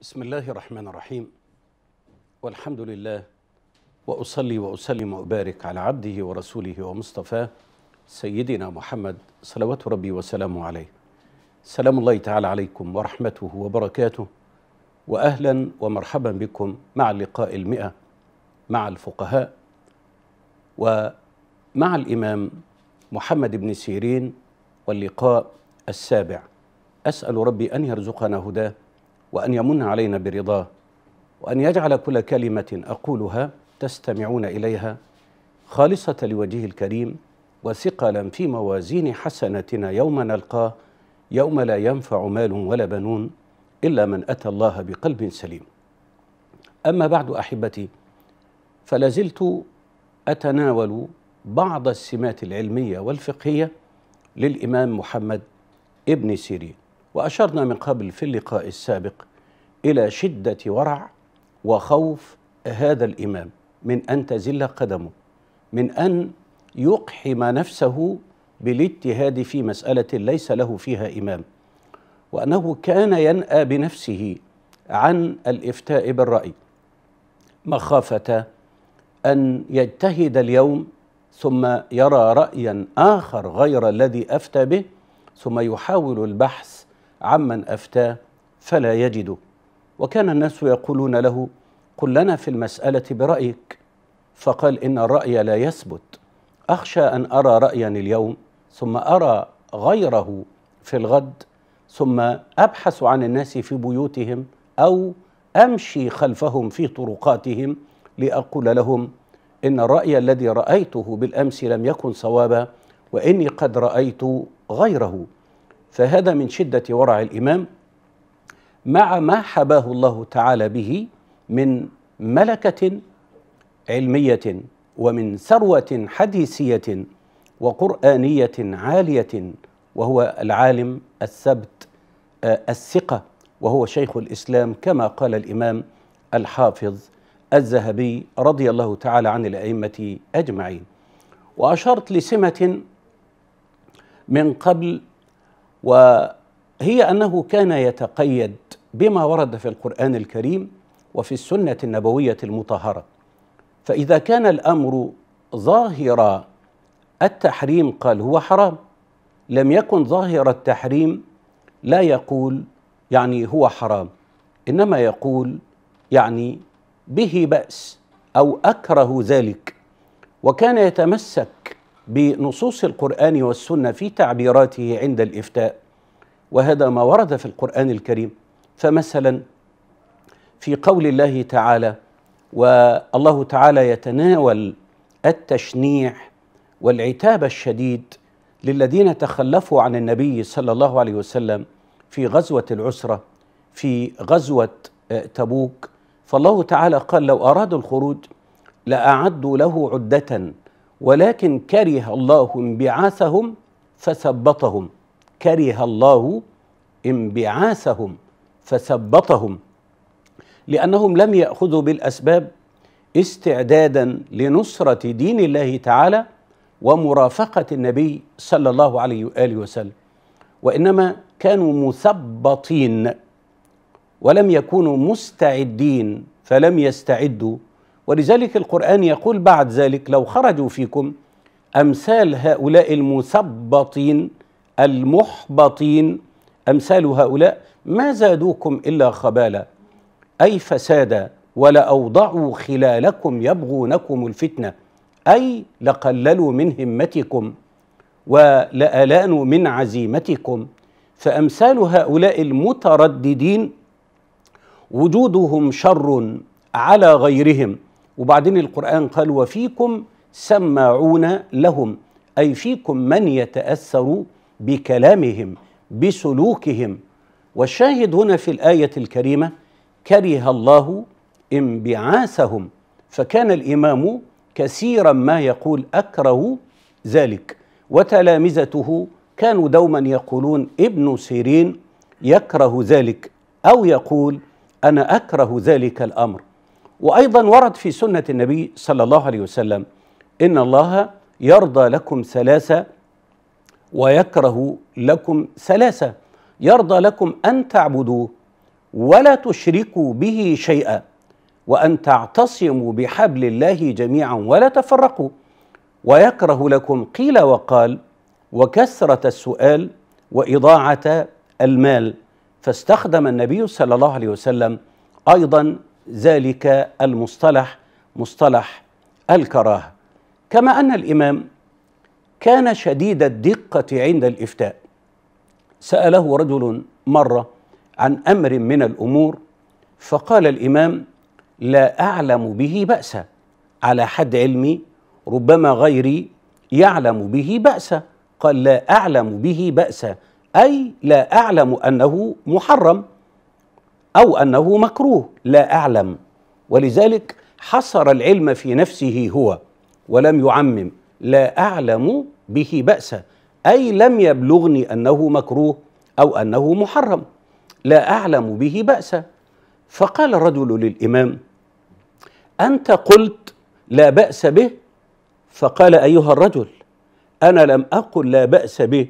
بسم الله الرحمن الرحيم والحمد لله واصلي واسلم وابارك على عبده ورسوله ومصطفاه سيدنا محمد صلوات ربي وسلامه عليه سلام الله تعالى عليكم ورحمته وبركاته واهلا ومرحبا بكم مع اللقاء المئه مع الفقهاء ومع الامام محمد بن سيرين واللقاء السابع اسال ربي ان يرزقنا هداه وأن يمن علينا برضاه وأن يجعل كل كلمة أقولها تستمعون إليها خالصة لوجهه الكريم وثقلا في موازين حسناتنا يوم نلقاه يوم لا ينفع مال ولا بنون إلا من أتى الله بقلب سليم أما بعد أحبتي فلازلت أتناول بعض السمات العلمية والفقهية للإمام محمد ابن سيرين وأشرنا من قبل في اللقاء السابق إلى شدة ورع وخوف هذا الإمام من أن تزل قدمه من أن يقحم نفسه بالاجتهاد في مسألة ليس له فيها إمام وأنه كان ينأى بنفسه عن الإفتاء بالرأي مخافة أن يجتهد اليوم ثم يرى رأيا آخر غير الذي أفتى به ثم يحاول البحث عمن أفتى فلا يجد وكان الناس يقولون له قل لنا في المسألة برأيك فقال إن الرأي لا يثبت أخشى أن أرى رأيا اليوم ثم أرى غيره في الغد ثم أبحث عن الناس في بيوتهم أو أمشي خلفهم في طرقاتهم لأقول لهم إن الرأي الذي رأيته بالأمس لم يكن صوابا وإني قد رأيت غيره فهذا من شدة ورع الإمام مع ما حباه الله تعالى به من ملكة علمية ومن ثروة حديثية وقرآنية عالية وهو العالم السبت آه، الثقة وهو شيخ الإسلام كما قال الإمام الحافظ الذهبي رضي الله تعالى عن الأئمة أجمعين وأشرت لسمة من قبل وهي انه كان يتقيد بما ورد في القران الكريم وفي السنه النبويه المطهره فاذا كان الامر ظاهر التحريم قال هو حرام لم يكن ظاهر التحريم لا يقول يعني هو حرام انما يقول يعني به باس او اكره ذلك وكان يتمسك بنصوص القرآن والسنة في تعبيراته عند الإفتاء وهذا ما ورد في القرآن الكريم فمثلا في قول الله تعالى والله تعالى يتناول التشنيع والعتاب الشديد للذين تخلفوا عن النبي صلى الله عليه وسلم في غزوة العسرة في غزوة تبوك فالله تعالى قال لو أرادوا الخروج لأعدوا له عدة ولكن كره الله انبعاثهم فثبطهم كره الله انبعاثهم فثبطهم لانهم لم ياخذوا بالاسباب استعدادا لنصره دين الله تعالى ومرافقه النبي صلى الله عليه واله وسلم وانما كانوا مثبطين ولم يكونوا مستعدين فلم يستعدوا ولذلك القرآن يقول بعد ذلك لو خرجوا فيكم أمثال هؤلاء المثبطين المحبطين أمثال هؤلاء ما زادوكم إلا خبالا أي فسادا ولا أوضعوا خلالكم يبغونكم الفتنة أي لقللوا من همتكم ولألانوا من عزيمتكم فأمثال هؤلاء المترددين وجودهم شر على غيرهم وبعدين القرآن قال وفيكم سماعون لهم أي فيكم من يتأثر بكلامهم بسلوكهم والشاهد هنا في الآية الكريمة كره الله انبعاثهم فكان الإمام كثيرا ما يقول أكره ذلك وتلامذته كانوا دوما يقولون ابن سيرين يكره ذلك أو يقول أنا أكره ذلك الأمر وايضا ورد في سنه النبي صلى الله عليه وسلم ان الله يرضى لكم ثلاثه ويكره لكم ثلاثه يرضى لكم ان تعبدوه ولا تشركوا به شيئا وان تعتصموا بحبل الله جميعا ولا تفرقوا ويكره لكم قيل وقال وكثره السؤال واضاعه المال فاستخدم النبي صلى الله عليه وسلم ايضا ذلك المصطلح مصطلح الكراهه كما ان الامام كان شديد الدقه عند الافتاء ساله رجل مره عن امر من الامور فقال الامام لا اعلم به باسا على حد علمي ربما غيري يعلم به باسا قال لا اعلم به باسا اي لا اعلم انه محرم أو أنه مكروه لا أعلم ولذلك حصر العلم في نفسه هو ولم يعمم لا أعلم به بأسا أي لم يبلغني أنه مكروه أو أنه محرم لا أعلم به بأسا فقال الرجل للإمام أنت قلت لا بأس به فقال أيها الرجل أنا لم أقل لا بأس به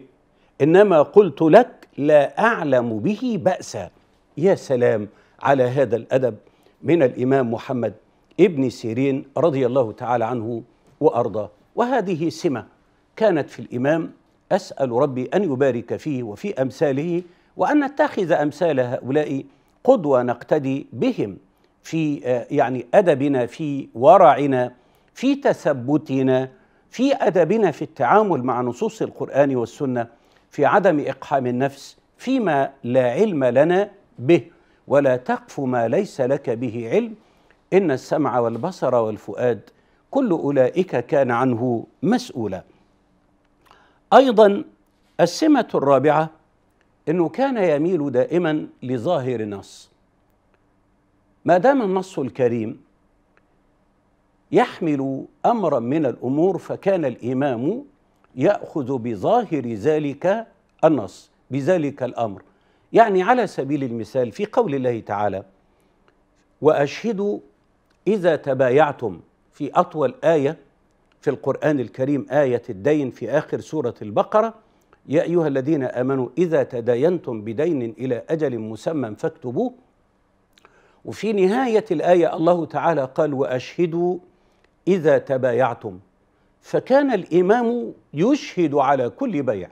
إنما قلت لك لا أعلم به بأسا يا سلام على هذا الأدب من الإمام محمد ابن سيرين رضي الله تعالى عنه وأرضاه وهذه سمة كانت في الإمام أسأل ربي أن يبارك فيه وفي أمثاله وأن نتخذ أمثال هؤلاء قدوة نقتدي بهم في آه، يعني أدبنا في ورعنا في تثبتنا في أدبنا في التعامل مع نصوص القرآن والسنة في عدم إقحام النفس فيما لا علم لنا به ولا تقف ما ليس لك به علم ان السمع والبصر والفؤاد كل اولئك كان عنه مسؤولا ايضا السمه الرابعه انه كان يميل دائما لظاهر النص ما دام النص الكريم يحمل امرا من الامور فكان الامام ياخذ بظاهر ذلك النص بذلك الامر يعني على سبيل المثال في قول الله تعالى واشهدوا اذا تبايعتم في اطول ايه في القران الكريم ايه الدين في اخر سوره البقره يا ايها الذين امنوا اذا تداينتم بدين الى اجل مسمى فاكتبوه وفي نهايه الايه الله تعالى قال واشهدوا اذا تبايعتم فكان الامام يشهد على كل بيع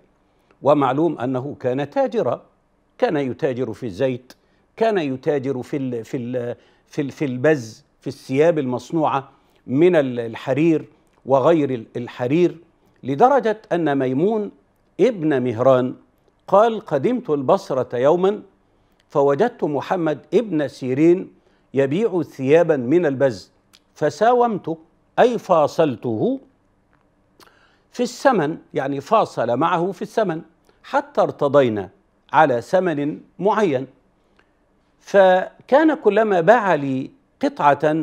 ومعلوم انه كان تاجرا كان يتاجر في الزيت كان يتاجر في الـ في الـ في الـ في البز في الثياب المصنوعه من الحرير وغير الحرير لدرجه ان ميمون ابن مهران قال قدمت البصره يوما فوجدت محمد ابن سيرين يبيع ثيابا من البز فساومت اي فاصلته في الثمن يعني فاصل معه في الثمن حتى ارتضينا على ثمن معين فكان كلما باع لي قطعة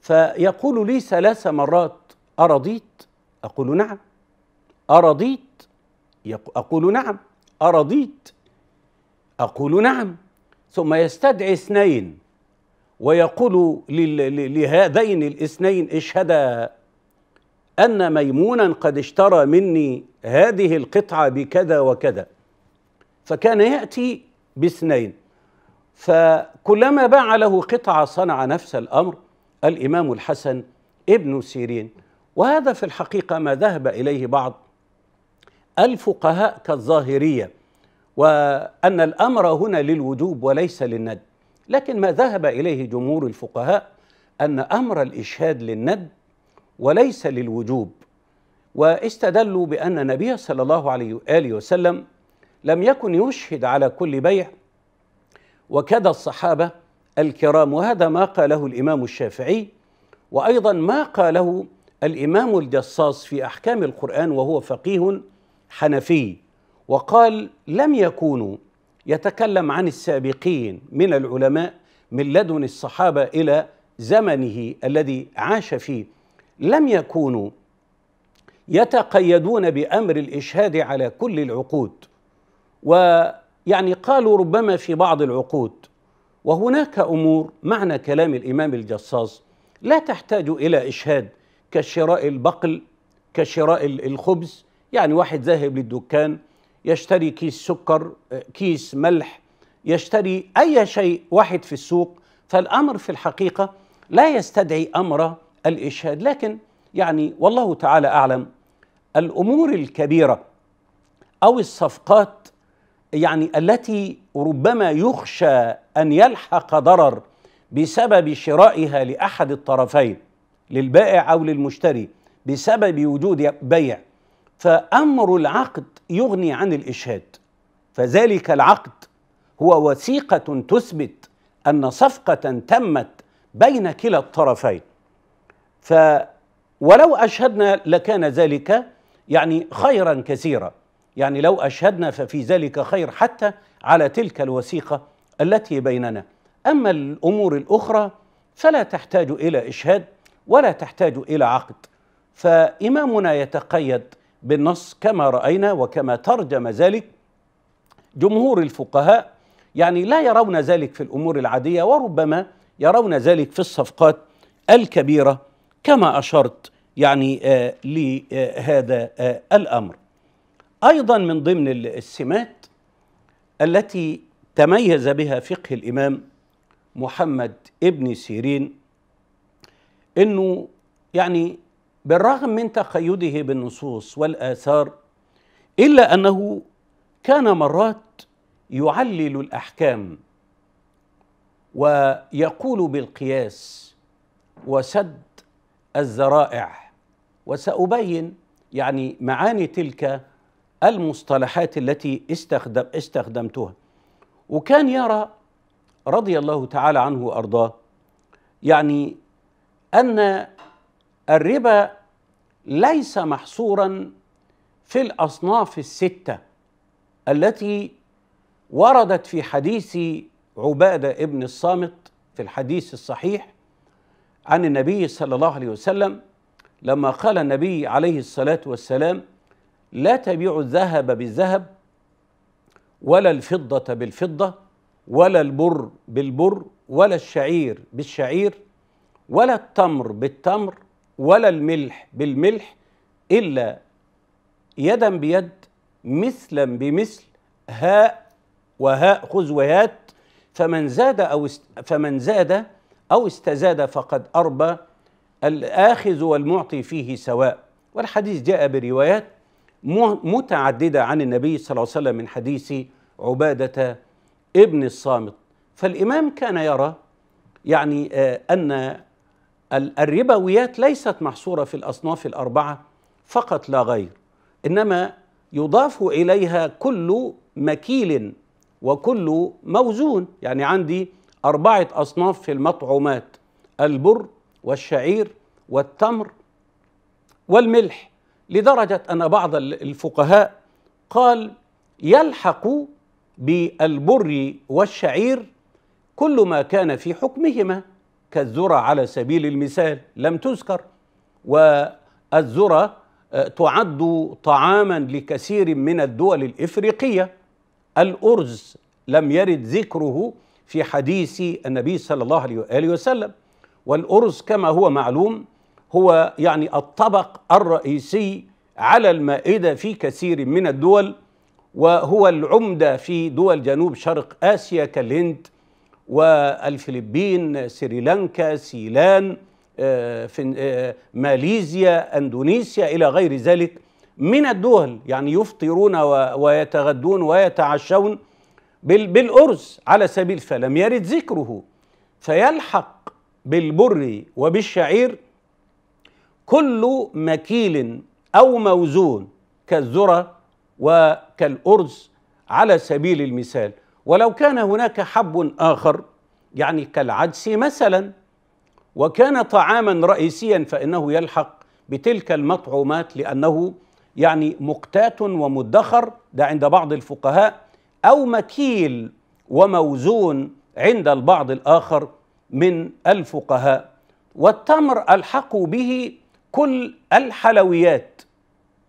فيقول لي ثلاث مرات أرضيت أقول نعم أرضيت أقول نعم أرضيت أقول نعم ثم يستدعي اثنين ويقول لهذين الاثنين اشهدا أن ميمونا قد اشترى مني هذه القطعة بكذا وكذا فكان يأتي باثنين فكلما باع له قطعة صنع نفس الأمر الإمام الحسن ابن سيرين وهذا في الحقيقة ما ذهب إليه بعض الفقهاء كالظاهرية وأن الأمر هنا للوجوب وليس للند لكن ما ذهب إليه جمهور الفقهاء أن أمر الإشهاد للند وليس للوجوب واستدلوا بأن النبي صلى الله عليه وآله وسلم لم يكن يشهد على كل بيع وكذا الصحابه الكرام وهذا ما قاله الامام الشافعي وايضا ما قاله الامام الجصاص في احكام القران وهو فقيه حنفي وقال لم يكونوا يتكلم عن السابقين من العلماء من لدن الصحابه الى زمنه الذي عاش فيه لم يكونوا يتقيدون بامر الاشهاد على كل العقود ويعني قالوا ربما في بعض العقود وهناك امور معنى كلام الامام الجصاص لا تحتاج الى اشهاد كشراء البقل كشراء الخبز يعني واحد ذاهب للدكان يشتري كيس سكر كيس ملح يشتري اي شيء واحد في السوق فالامر في الحقيقه لا يستدعي امر الاشهاد لكن يعني والله تعالى اعلم الامور الكبيره او الصفقات يعني التي ربما يخشى ان يلحق ضرر بسبب شرائها لاحد الطرفين للبائع او للمشتري بسبب وجود بيع فامر العقد يغني عن الاشهاد فذلك العقد هو وثيقه تثبت ان صفقه تمت بين كلا الطرفين ف ولو اشهدنا لكان ذلك يعني خيرا كثيرا يعني لو أشهدنا ففي ذلك خير حتى على تلك الوثيقة التي بيننا أما الأمور الأخرى فلا تحتاج إلى إشهاد ولا تحتاج إلى عقد فإمامنا يتقيد بالنص كما رأينا وكما ترجم ذلك جمهور الفقهاء يعني لا يرون ذلك في الأمور العادية وربما يرون ذلك في الصفقات الكبيرة كما أشرت يعني آه، لهذا آه، الأمر ايضا من ضمن السمات التي تميز بها فقه الامام محمد ابن سيرين انه يعني بالرغم من تقيده بالنصوص والاثار الا انه كان مرات يعلل الاحكام ويقول بالقياس وسد الذرائع وسابين يعني معاني تلك المصطلحات التي استخدم استخدمتها وكان يرى رضي الله تعالى عنه وارضاه يعني ان الربا ليس محصورا في الاصناف السته التي وردت في حديث عباده ابن الصامت في الحديث الصحيح عن النبي صلى الله عليه وسلم لما قال النبي عليه الصلاه والسلام لا تبيع الذهب بالذهب ولا الفضة بالفضة ولا البر بالبر ولا الشعير بالشعير ولا التمر بالتمر ولا الملح بالملح إلا يدا بيد مثلا بمثل هاء وهاء خذ وهات فمن زاد أو فمن زاد أو استزاد فقد أربى الآخذ والمعطي فيه سواء والحديث جاء بروايات متعددة عن النبي صلى الله عليه وسلم من حديث عبادة ابن الصامت فالإمام كان يرى يعني آه، أن الربويات ليست محصورة في الأصناف الأربعة فقط لا غير إنما يضاف إليها كل مكيل وكل موزون يعني عندي أربعة أصناف في المطعومات البر والشعير والتمر والملح لدرجة أن بعض الفقهاء قال يلحق بالبر والشعير كل ما كان في حكمهما كالذرة على سبيل المثال لم تذكر والذرة آه، تعد طعاما لكثير من الدول الإفريقية الأرز لم يرد ذكره في حديث النبي صلى الله عليه وآله وسلم والأرز كما هو معلوم هو يعني الطبق الرئيسي على المائدة في كثير من الدول وهو العمدة في دول جنوب شرق آسيا كالهند والفلبين سريلانكا سيلان آه، آه، ماليزيا اندونيسيا الى غير ذلك من الدول يعني يفطرون ويتغدون ويتعشون بالارز على سبيل فلم يرد ذكره فيلحق بالبر وبالشعير كل مكيل أو موزون كالذرة وكالأرز على سبيل المثال ولو كان هناك حب آخر يعني كالعدس مثلا وكان طعاما رئيسيا فإنه يلحق بتلك المطعومات لأنه يعني مقتات ومدخر ده عند بعض الفقهاء أو مكيل وموزون عند البعض الآخر من الفقهاء والتمر ألحقوا به كل الحلويات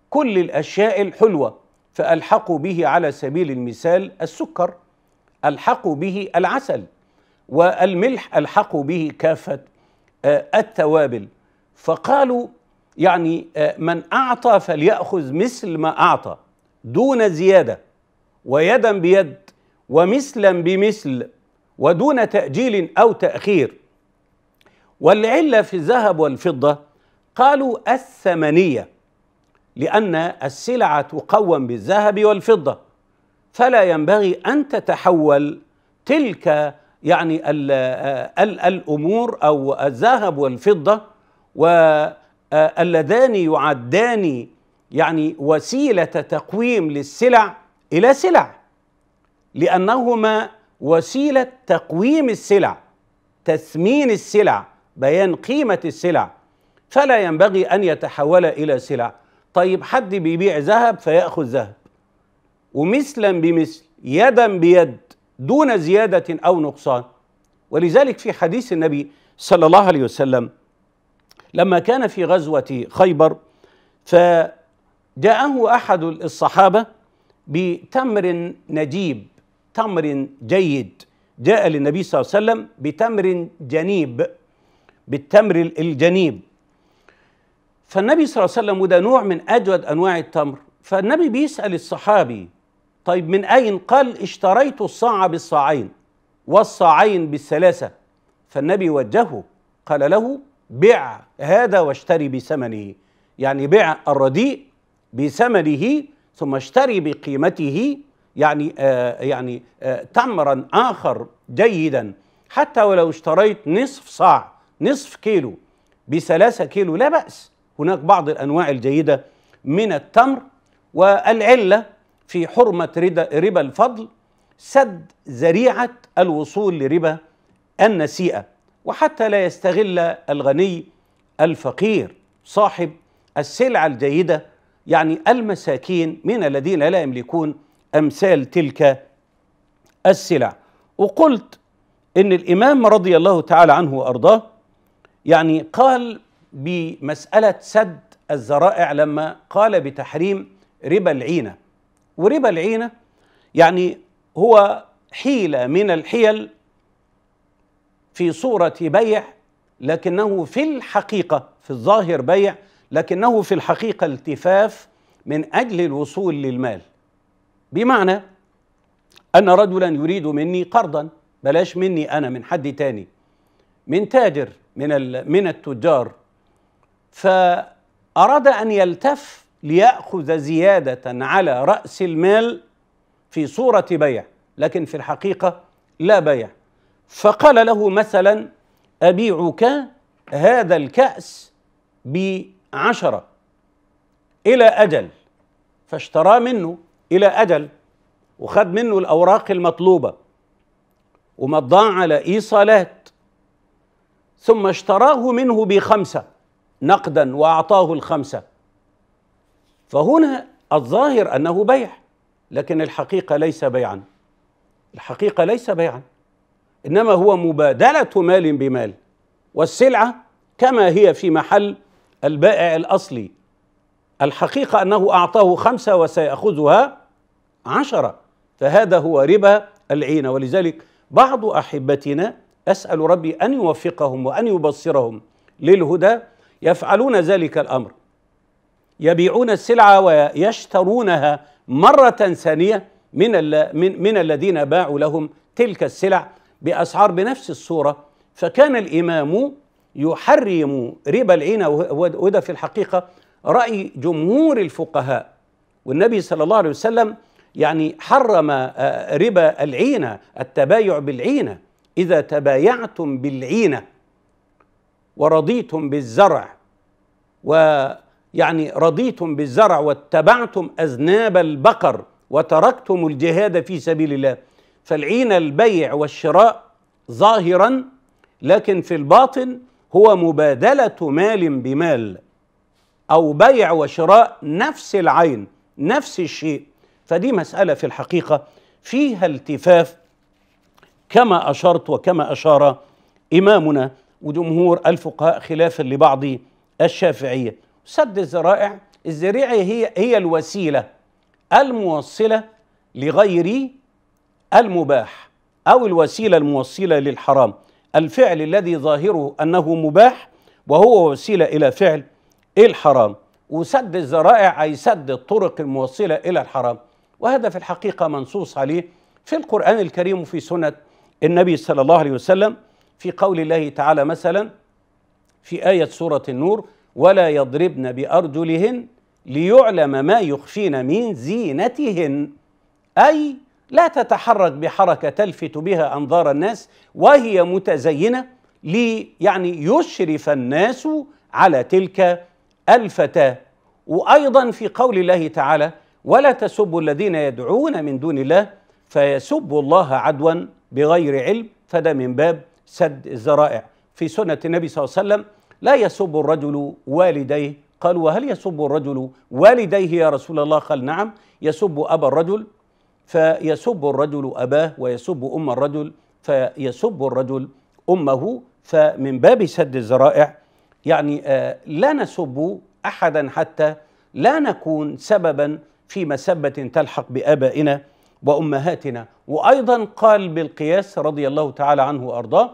كل الاشياء الحلوه فالحقوا به على سبيل المثال السكر الحقوا به العسل والملح الحقوا به كافه آه، التوابل فقالوا يعني آه، من اعطى فليأخذ مثل ما اعطى دون زياده ويدا بيد ومثلا بمثل ودون تأجيل او تأخير والعله في الذهب والفضه قالوا الثمنيه لان السلع تقوم بالذهب والفضه فلا ينبغي ان تتحول تلك يعني الامور او الذهب والفضه واللذان آه، يعدان يعني وسيله تقويم للسلع الى سلع لانهما وسيله تقويم السلع تثمين السلع بيان قيمه السلع فلا ينبغي ان يتحول الى سلع طيب حد بيبيع ذهب فياخذ ذهب ومثلا بمثل يدا بيد دون زياده او نقصان ولذلك في حديث النبي صلى الله عليه وسلم لما كان في غزوه خيبر فجاءه احد الصحابه بتمر نجيب تمر جيد جاء للنبي صلى الله عليه وسلم بتمر جنيب بالتمر الجنيب فالنبي صلى الله عليه وسلم وده نوع من اجود انواع التمر فالنبي بيسال الصحابي طيب من اين قال اشتريت الصاع بالصاعين والصاعين بالثلاثه فالنبي وجهه قال له بع هذا واشتري بثمنه يعني بع الرديء بثمنه ثم اشتري بقيمته يعني آه يعني آه تمرا اخر جيدا حتى ولو اشتريت نصف صاع نصف كيلو بثلاثة كيلو لا بأس هناك بعض الأنواع الجيدة من التمر والعلة في حرمة ربا الفضل سد ذريعة الوصول لربا النسيئة وحتى لا يستغل الغني الفقير صاحب السلعة الجيدة يعني المساكين من الذين لا يملكون أمثال تلك السلع وقلت إن الإمام رضي الله تعالى عنه وأرضاه يعني قال بمسألة سد الذرائع لما قال بتحريم ربا العينة وربا العينة يعني هو حيلة من الحيل في صورة بيع لكنه في الحقيقة في الظاهر بيع لكنه في الحقيقة التفاف من أجل الوصول للمال بمعنى أن رجلا يريد مني قرضا بلاش مني أنا من حد تاني من تاجر من من التجار فأراد أن يلتف ليأخذ زيادة على رأس المال في صورة بيع لكن في الحقيقة لا بيع فقال له مثلا أبيعك هذا الكأس بعشرة إلى أجل فاشتراه منه إلى أجل وخد منه الأوراق المطلوبة ومضى على إيصالات ثم اشتراه منه بخمسة نقدا واعطاه الخمسه فهنا الظاهر انه بيع لكن الحقيقه ليس بيعا الحقيقه ليس بيعا انما هو مبادله مال بمال والسلعه كما هي في محل البائع الاصلي الحقيقه انه اعطاه خمسه وسياخذها عشره فهذا هو ربا العين ولذلك بعض احبتنا اسال ربي ان يوفقهم وان يبصرهم للهدى يفعلون ذلك الامر يبيعون السلعه ويشترونها مره ثانيه من من من الذين باعوا لهم تلك السلع باسعار بنفس الصوره فكان الامام يحرم ربا العينه وده في الحقيقه راي جمهور الفقهاء والنبي صلى الله عليه وسلم يعني حرم آه، ربا العينه التبايع بالعينه اذا تبايعتم بالعينه ورضيتم بالزرع ويعني رضيتم بالزرع واتبعتم أذناب البقر وتركتم الجهاد في سبيل الله فالعين البيع والشراء ظاهرا لكن في الباطن هو مبادلة مال بمال أو بيع وشراء نفس العين نفس الشيء فدي مسألة في الحقيقة فيها التفاف كما أشرت وكما أشار إمامنا وجمهور الفقهاء خلافا لبعض الشافعيه سد الذرائع الذريعه هي هي الوسيله الموصله لغير المباح او الوسيله الموصله للحرام الفعل الذي ظاهره انه مباح وهو وسيله الى فعل الحرام وسد الذرائع اي سد الطرق الموصله الى الحرام وهذا في الحقيقه منصوص عليه في القران الكريم وفي سنه النبي صلى الله عليه وسلم في قول الله تعالى مثلا في آية سورة النور ولا يضربن بأرجلهن ليعلم ما يخفين من زينتهن أي لا تتحرك بحركة تلفت بها أنظار الناس وهي متزينة لي يعني يشرف الناس على تلك الفتاة وأيضا في قول الله تعالى ولا تسبوا الذين يدعون من دون الله فيسبوا الله عدوا بغير علم فده من باب سد الذرائع في سنة النبي صلى الله عليه وسلم لا يسب الرجل والديه قالوا وهل يسب الرجل والديه يا رسول الله قال نعم يسب أبا الرجل فيسب الرجل أباه ويسب أم الرجل فيسب الرجل أمه فمن باب سد الذرائع يعني آه، لا نسب أحدا حتى لا نكون سببا في مسبة تلحق بآبائنا وامهاتنا وايضا قال بالقياس رضي الله تعالى عنه وارضاه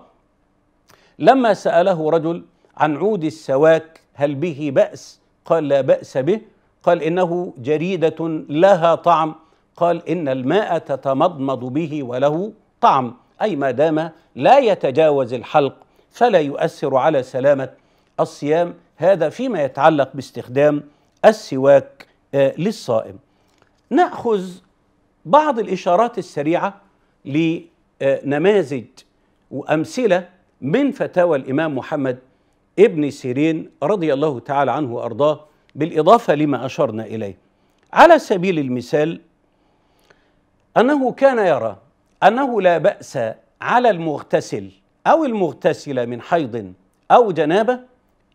لما ساله رجل عن عود السواك هل به باس قال لا باس به قال انه جريده لها طعم قال ان الماء تتمضمض به وله طعم اي ما دام لا يتجاوز الحلق فلا يؤثر على سلامه الصيام هذا فيما يتعلق باستخدام السواك آه، للصائم ناخذ بعض الإشارات السريعة لنماذج وأمثلة من فتاوى الإمام محمد ابن سيرين رضي الله تعالى عنه وأرضاه بالإضافة لما أشرنا إليه على سبيل المثال أنه كان يرى أنه لا بأس على المغتسل أو المغتسلة من حيض أو جنابة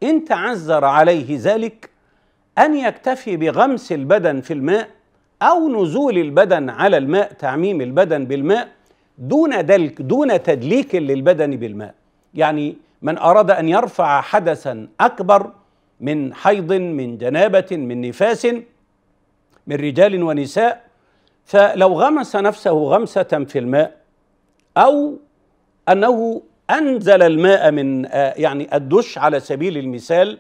إن تعذر عليه ذلك أن يكتفي بغمس البدن في الماء أو نزول البدن على الماء تعميم البدن بالماء دون دلك دون تدليك للبدن بالماء يعني من أراد أن يرفع حدثا أكبر من حيض من جنابة من نفاس من رجال ونساء فلو غمس نفسه غمسة في الماء أو أنه أنزل الماء من آه، يعني الدش على سبيل المثال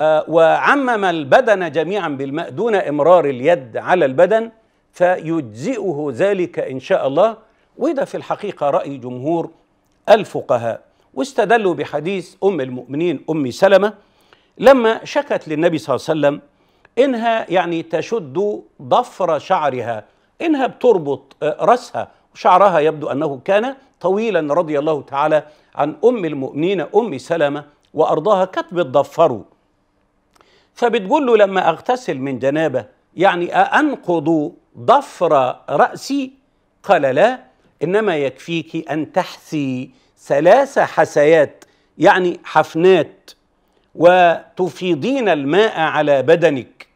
آه، وعمم البدن جميعا بالماء دون امرار اليد على البدن فيجزئه ذلك ان شاء الله وده في الحقيقه راي جمهور الفقهاء واستدلوا بحديث ام المؤمنين ام سلمه لما شكت للنبي صلى الله عليه وسلم انها يعني تشد ضفر شعرها انها بتربط آه، راسها وشعرها يبدو انه كان طويلا رضي الله تعالى عن ام المؤمنين ام سلمه وارضاها كانت بتضفره فبتقول له لما اغتسل من جنابه يعني أأنقض ضفر رأسي قال لا إنما يكفيك أن تحثي ثلاث حسيات يعني حفنات وتفيضين الماء على بدنك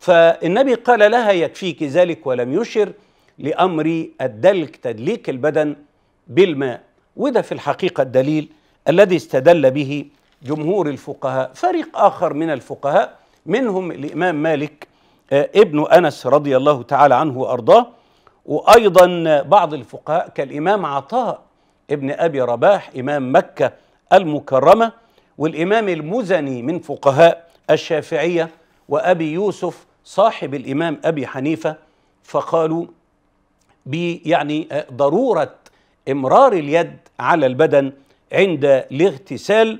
فالنبي قال لها يكفيك ذلك ولم يشر لأمر الدلك تدليك البدن بالماء وده في الحقيقة الدليل الذي استدل به جمهور الفقهاء فريق آخر من الفقهاء منهم الإمام مالك آه، ابن أنس رضي الله تعالى عنه وأرضاه وأيضا بعض الفقهاء كالإمام عطاء ابن أبي رباح إمام مكة المكرمة والإمام المزني من فقهاء الشافعية وأبي يوسف صاحب الإمام أبي حنيفة فقالوا بي يعني آه، ضرورة إمرار اليد على البدن عند الاغتسال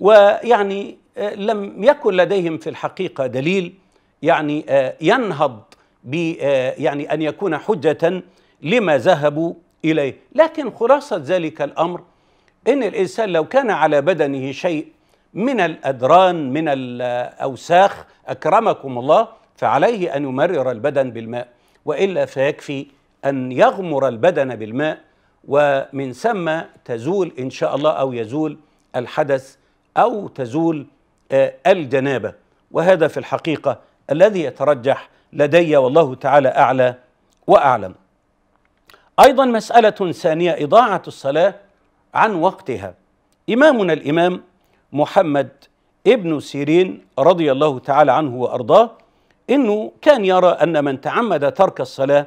ويعني آه، لم يكن لديهم في الحقيقة دليل يعني آه، ينهض ب آه، يعني أن يكون حجة لما ذهبوا إليه لكن خلاصة ذلك الأمر إن الإنسان لو كان على بدنه شيء من الأدران من الأوساخ أكرمكم الله فعليه أن يمرر البدن بالماء وإلا فيكفي أن يغمر البدن بالماء ومن ثم تزول إن شاء الله أو يزول الحدث أو تزول آه، الجنابة وهذا في الحقيقة الذي يترجح لدي والله تعالى أعلى وأعلم أيضا مسألة ثانية إضاعة الصلاة عن وقتها إمامنا الإمام محمد ابن سيرين رضي الله تعالى عنه وأرضاه إنه كان يرى أن من تعمد ترك الصلاة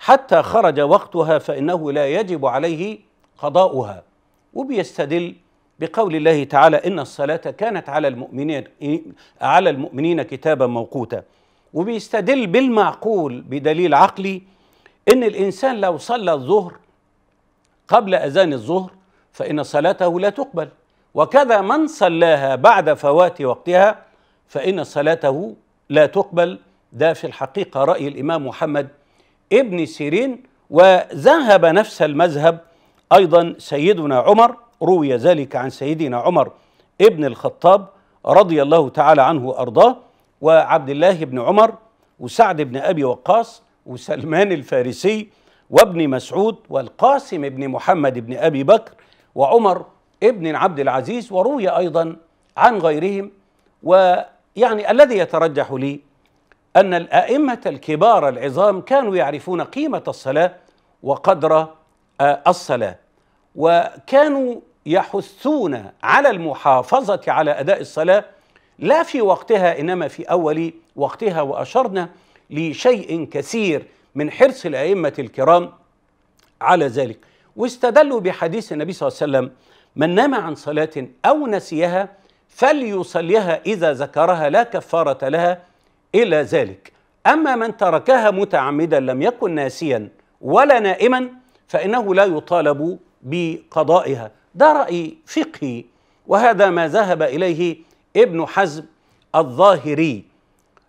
حتى خرج وقتها فإنه لا يجب عليه قضاؤها وبيستدل بقول الله تعالى إن الصلاة كانت على المؤمنين على المؤمنين كتابا موقوتا وبيستدل بالمعقول بدليل عقلي إن الإنسان لو صلى الظهر قبل أذان الظهر فإن صلاته لا تقبل وكذا من صلاها بعد فوات وقتها فإن صلاته لا تقبل ده في الحقيقة رأي الإمام محمد ابن سيرين وذهب نفس المذهب أيضا سيدنا عمر روي ذلك عن سيدنا عمر ابن الخطاب رضي الله تعالى عنه وارضاه وعبد الله بن عمر وسعد بن ابي وقاص وسلمان الفارسي وابن مسعود والقاسم بن محمد بن ابي بكر وعمر ابن عبد العزيز وروي ايضا عن غيرهم ويعني الذي يترجح لي ان الائمه الكبار العظام كانوا يعرفون قيمه الصلاه وقدر آه، الصلاه وكانوا يحثون على المحافظة على أداء الصلاة لا في وقتها إنما في أول وقتها وأشرنا لشيء كثير من حرص الأئمة الكرام على ذلك واستدلوا بحديث النبي صلى الله عليه وسلم من نام عن صلاة أو نسيها فليصليها إذا ذكرها لا كفارة لها إلى ذلك أما من تركها متعمدا لم يكن ناسيا ولا نائما فإنه لا يطالب بقضائها ده راي فقهي وهذا ما ذهب اليه ابن حزم الظاهري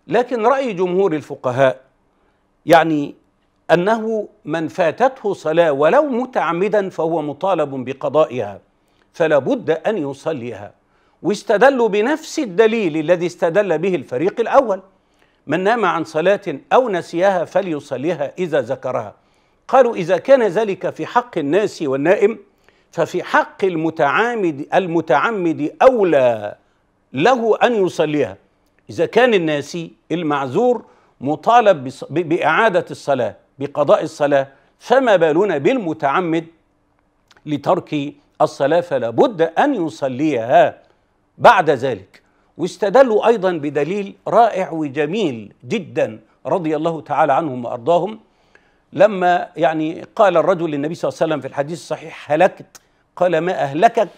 لكن راي جمهور الفقهاء يعني انه من فاتته صلاه ولو متعمدا فهو مطالب بقضائها فلا بد ان يصليها واستدلوا بنفس الدليل الذي استدل به الفريق الاول من نام عن صلاه او نسيها فليصليها اذا ذكرها قالوا اذا كان ذلك في حق الناس والنائم ففي حق المتعامد المتعمد أولى له أن يصليها إذا كان الناسي المعذور مطالب بإعادة الصلاة بقضاء الصلاة فما بالنا بالمتعمد لترك الصلاة فلا بد أن يصليها بعد ذلك واستدلوا أيضا بدليل رائع وجميل جدا رضي الله تعالى عنهم وأرضاهم لما يعني قال الرجل للنبي صلى الله عليه وسلم في الحديث الصحيح هلكت قال ما أهلكك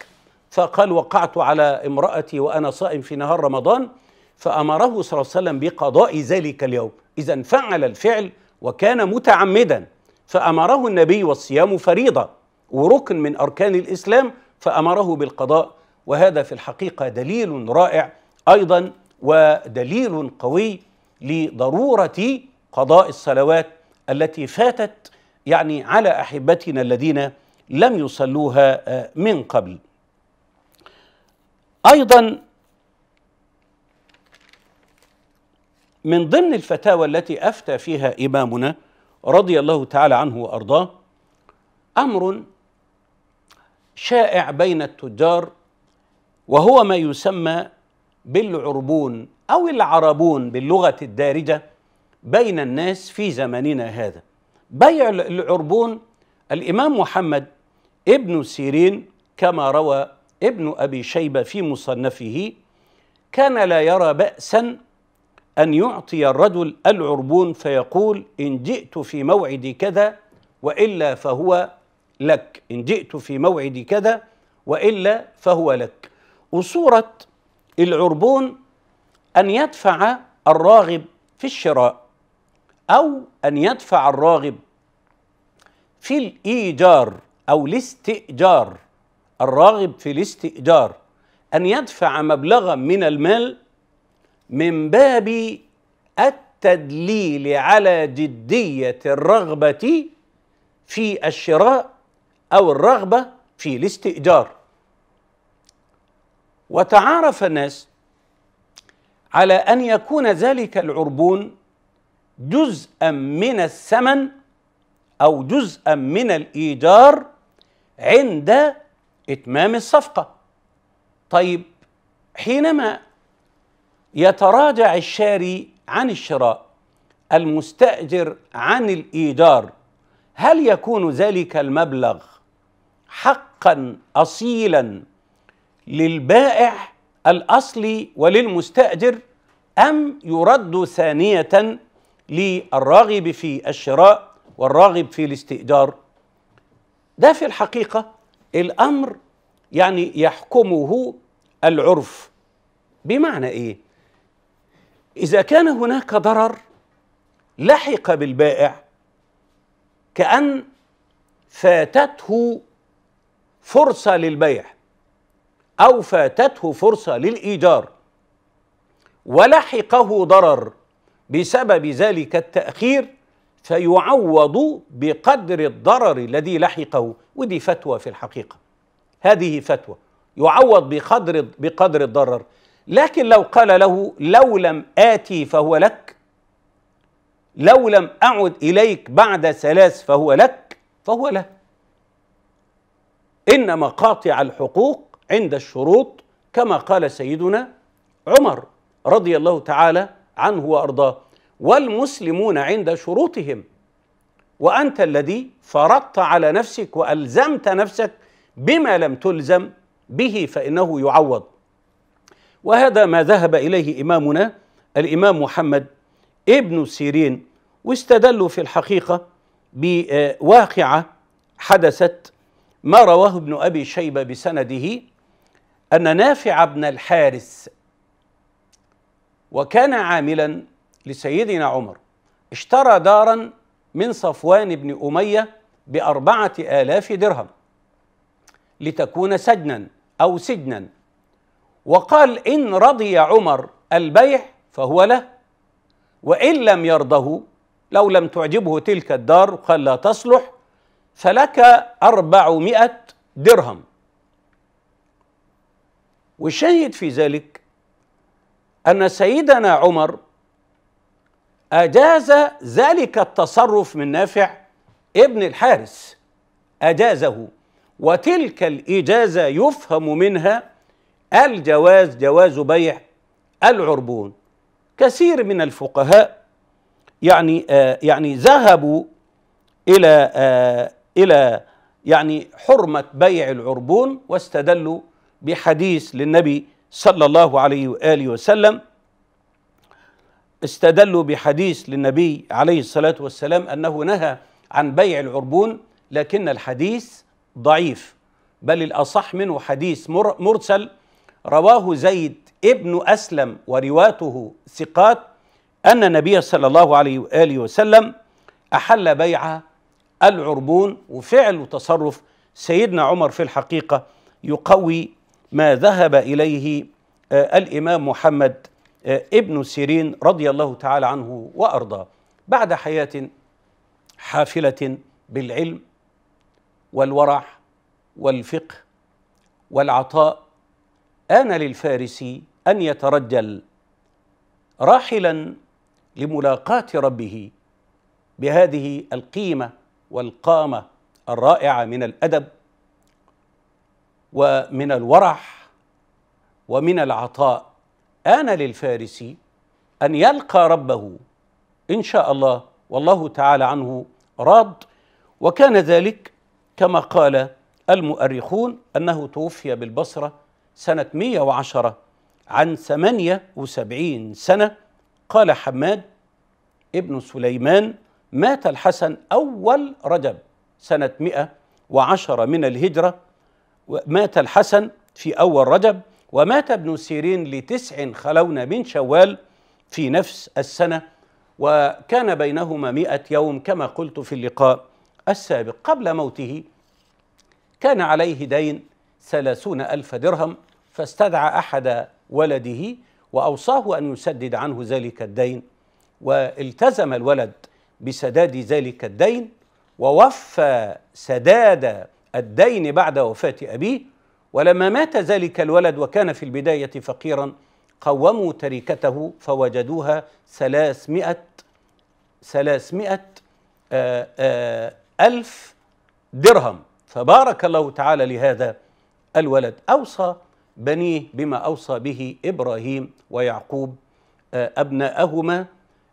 فقال وقعت على امرأتي وأنا صائم في نهار رمضان فأمره صلى الله عليه وسلم بقضاء ذلك اليوم إذا فعل الفعل وكان متعمدا فأمره النبي والصيام فريضة وركن من أركان الإسلام فأمره بالقضاء وهذا في الحقيقة دليل رائع أيضا ودليل قوي لضرورة قضاء الصلوات التي فاتت يعني على احبتنا الذين لم يصلوها آه، من قبل ايضا من ضمن الفتاوى التي افتى فيها امامنا رضي الله تعالى عنه وارضاه امر شائع بين التجار وهو ما يسمى بالعربون او العربون باللغه الدارجه بين الناس في زمننا هذا بيع العربون الإمام محمد ابن سيرين كما روى ابن أبي شيبة في مصنفه كان لا يرى بأسا أن يعطي الرجل العربون فيقول إن جئت في موعد كذا وإلا فهو لك إن جئت في موعد كذا وإلا فهو لك وصورة العربون أن يدفع الراغب في الشراء أو أن يدفع الراغب في الإيجار أو الاستئجار الراغب في الاستئجار أن يدفع مبلغا من المال من باب التدليل على جدية الرغبة في الشراء أو الرغبة في الاستئجار وتعارف الناس على أن يكون ذلك العربون جزءا من الثمن أو جزءا من الإيجار عند إتمام الصفقة طيب حينما يتراجع الشاري عن الشراء المستأجر عن الإيجار هل يكون ذلك المبلغ حقا أصيلا للبائع الأصلي وللمستأجر أم يرد ثانية للراغب في الشراء والراغب في الاستئجار ده في الحقيقه الامر يعني يحكمه العرف بمعنى ايه اذا كان هناك ضرر لحق بالبائع كأن فاتته فرصة للبيع أو فاتته فرصة للإيجار ولحقه ضرر بسبب ذلك التأخير فيعوض بقدر الضرر الذي لحقه ودي فتوى في الحقيقة هذه فتوى يعوض بقدر بقدر الضرر لكن لو قال له لو لم آتي فهو لك لو لم أعد إليك بعد ثلاث فهو لك فهو له إن مقاطع الحقوق عند الشروط كما قال سيدنا عمر رضي الله تعالى عنه وارضاه والمسلمون عند شروطهم وانت الذي فرضت على نفسك والزمت نفسك بما لم تلزم به فانه يعوض وهذا ما ذهب اليه امامنا الامام محمد ابن سيرين واستدلوا في الحقيقه بواقعه حدثت ما رواه ابن ابي شيبه بسنده ان نافع بن الحارث وكان عاملا لسيدنا عمر اشترى دارا من صفوان بن أمية بأربعة آلاف درهم لتكون سجنا أو سجنا وقال إن رضي عمر البيع فهو له وإن لم يرضه لو لم تعجبه تلك الدار قال لا تصلح فلك أربعمائة درهم والشاهد في ذلك أن سيدنا عمر أجاز ذلك التصرف من نافع ابن الحارث أجازه وتلك الإجازة يفهم منها الجواز جواز بيع العربون كثير من الفقهاء يعني آه يعني ذهبوا إلى آه إلى يعني حرمة بيع العربون واستدلوا بحديث للنبي صلى الله عليه واله وسلم استدلوا بحديث للنبي عليه الصلاه والسلام انه نهى عن بيع العربون لكن الحديث ضعيف بل الاصح منه حديث مرسل رواه زيد ابن اسلم ورواته ثقات ان النبي صلى الله عليه واله وسلم احل بيع العربون وفعل وتصرف سيدنا عمر في الحقيقه يقوي ما ذهب اليه آه، الامام محمد آه، ابن سيرين رضي الله تعالى عنه وارضاه بعد حياه حافله بالعلم والورع والفقه والعطاء ان للفارسي ان يترجل راحلا لملاقاه ربه بهذه القيمه والقامه الرائعه من الادب ومن الورع ومن العطاء آن للفارسي أن يلقى ربه إن شاء الله والله تعالى عنه راض وكان ذلك كما قال المؤرخون أنه توفي بالبصرة سنة 110 عن 78 سنة قال حماد ابن سليمان مات الحسن أول رجب سنة 110 من الهجرة مات الحسن في أول رجب ومات ابن سيرين لتسع خلون من شوال في نفس السنة وكان بينهما مئة يوم كما قلت في اللقاء السابق قبل موته كان عليه دين ثلاثون ألف درهم فاستدعى أحد ولده وأوصاه أن يسدد عنه ذلك الدين والتزم الولد بسداد ذلك الدين ووفى سداد الدين بعد وفاة أبيه ولما مات ذلك الولد وكان في البداية فقيرا قوموا تركته فوجدوها ثلاثمائة ثلاثمائة آه، آه، ألف درهم فبارك الله تعالى لهذا الولد أوصى بنيه بما أوصى به إبراهيم ويعقوب آه، أبناءهما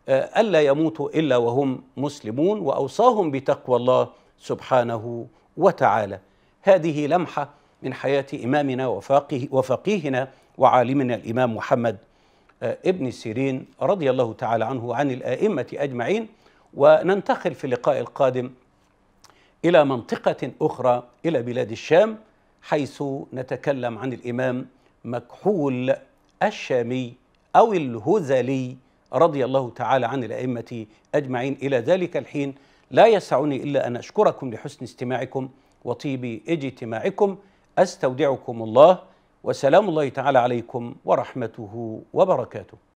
ألا يموتوا إلا وهم مسلمون وأوصاهم بتقوى الله سبحانه وتعالى هذه لمحه من حياه امامنا وفاقه وفقيهنا وعالمنا الامام محمد آه، ابن سيرين رضي الله تعالى عنه عن الائمه اجمعين وننتقل في اللقاء القادم الى منطقه اخرى الى بلاد الشام حيث نتكلم عن الامام مكحول الشامي او الهزلي رضي الله تعالى عن الائمه اجمعين الى ذلك الحين لا يسعني إلا أن أشكركم لحسن استماعكم وطيب اجتماعكم أستودعكم الله وسلام الله تعالى عليكم ورحمته وبركاته